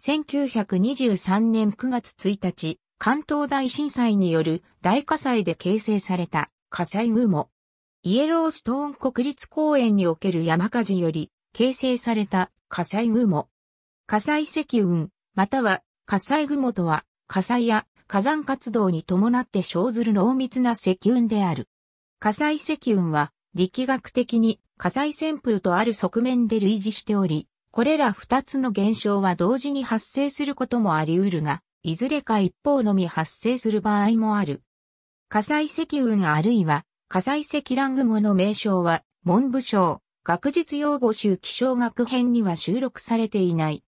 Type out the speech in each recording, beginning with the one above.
1923年9月1日、関東大震災による大火災で形成された火災雲。イエローストーン国立公園における山火事より形成された火災雲。火災積雲、または火災雲とは火災や火山活動に伴って生ずる濃密な積雲である。火災積雲は力学的に火災旋風とある側面で類似しており、これら二つの現象は同時に発生することもあり得るが、いずれか一方のみ発生する場合もある。火災積雲あるいは火災積乱雲の名称は文部省学術用語集気象学編には収録されていない。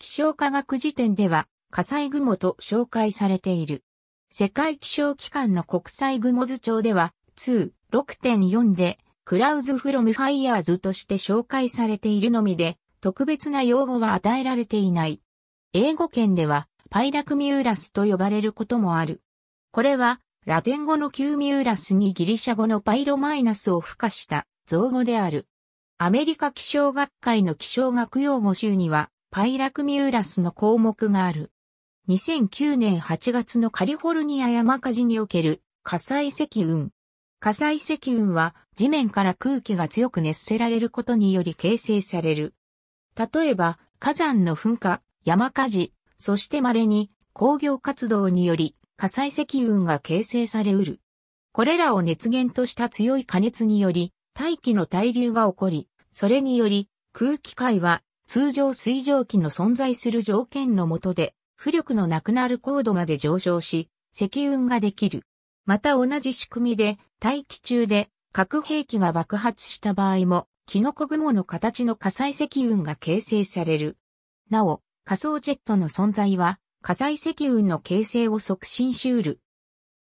気象科学辞典では火災雲と紹介されている。世界気象機関の国際雲図帳では2.6.4でクラウズフロムファイヤーズとして紹介されているのみで特別な用語は与えられていない。英語圏ではパイラクミューラスと呼ばれることもある。これはラテン語のキューミューラスにギリシャ語のパイロマイナスを付加した造語である。アメリカ気象学会の気象学用語集にはパイラクミューラスの項目がある。2009年8月のカリフォルニア山火事における火災積雲。火災積雲は地面から空気が強く熱せられることにより形成される例えば、火山の噴火、山火事、そして稀に工業活動により火災積雲が形成されうる。これらを熱源とした強い加熱により、大気の対流が起こり、それにより空気界は通常水蒸気の存在する条件の下で、浮力のなくなる高度まで上昇し、積雲ができる。また同じ仕組みで、大気中で核兵器が爆発した場合も、キノコ雲の形の火災積雲が形成される。なお、火葬ジェットの存在は、火災積雲の形成を促進しうる。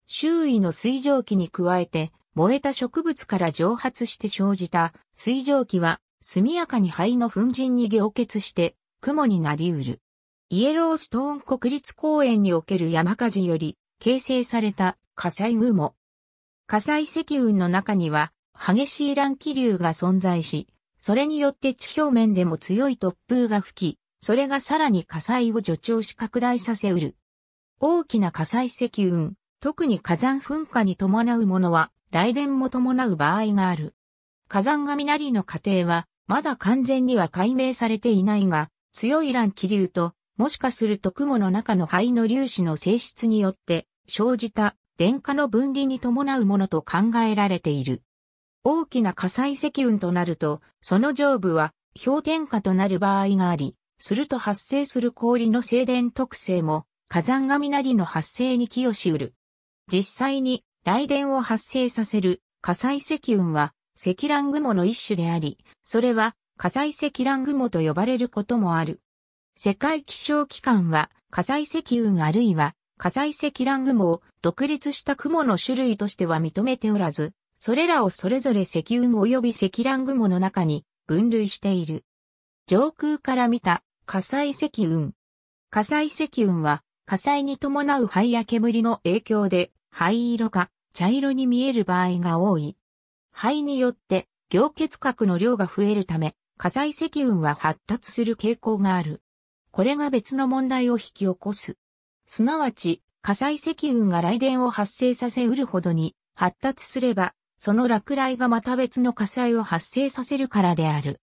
周囲の水蒸気に加えて、燃えた植物から蒸発して生じた水蒸気は、速やかに灰の粉塵に凝結して、雲になりうる。イエローストーン国立公園における山火事より、形成された火災雲。火災積雲の中には、激しい乱気流が存在し、それによって地表面でも強い突風が吹き、それがさらに火災を助長し拡大させうる。大きな火災積雲、特に火山噴火に伴うものは、雷電も伴う場合がある。火山雷の過程は、まだ完全には解明されていないが、強い乱気流と、もしかすると雲の中の灰の粒子の性質によって生じた電荷の分離に伴うものと考えられている。大きな火災積雲となると、その上部は氷点下となる場合があり、すると発生する氷の静電特性も火山雷の発生に寄与し得る。実際に雷電を発生させる火災積雲は積乱雲の一種であり、それは火災積乱雲と呼ばれることもある。世界気象機関は火災積雲あるいは火災積乱雲を独立した雲の種類としては認めておらず、それらをそれぞれ積雲及び積乱雲の中に分類している。上空から見た火災積雲。火災積雲は火災に伴う灰や煙の影響で灰色か茶色に見える場合が多い。灰によって凝結核の量が増えるため、火災積雲は発達する傾向がある。これが別の問題を引き起こす。すなわち、火災積雲が雷電を発生させうるほどに発達すれば、その落雷がまた別の火災を発生させるからである。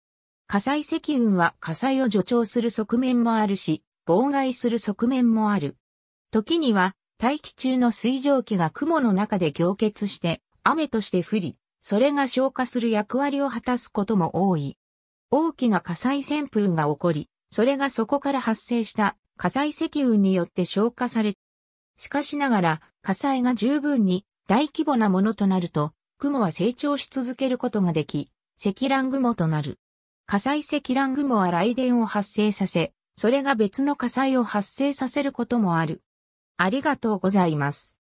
火災積雲は火災を助長する側面もあるし、妨害する側面もある。時には、大気中の水蒸気が雲の中で凝結して、雨として降り、それが消化する役割を果たすことも多い。大きな火災旋風が起こり、それがそこから発生した火災積雲によって消化され、しかしながら火災が十分に大規模なものとなると、雲は成長し続けることができ、積乱雲となる。火災積乱雲は雷電を発生させ、それが別の火災を発生させることもある。ありがとうございます。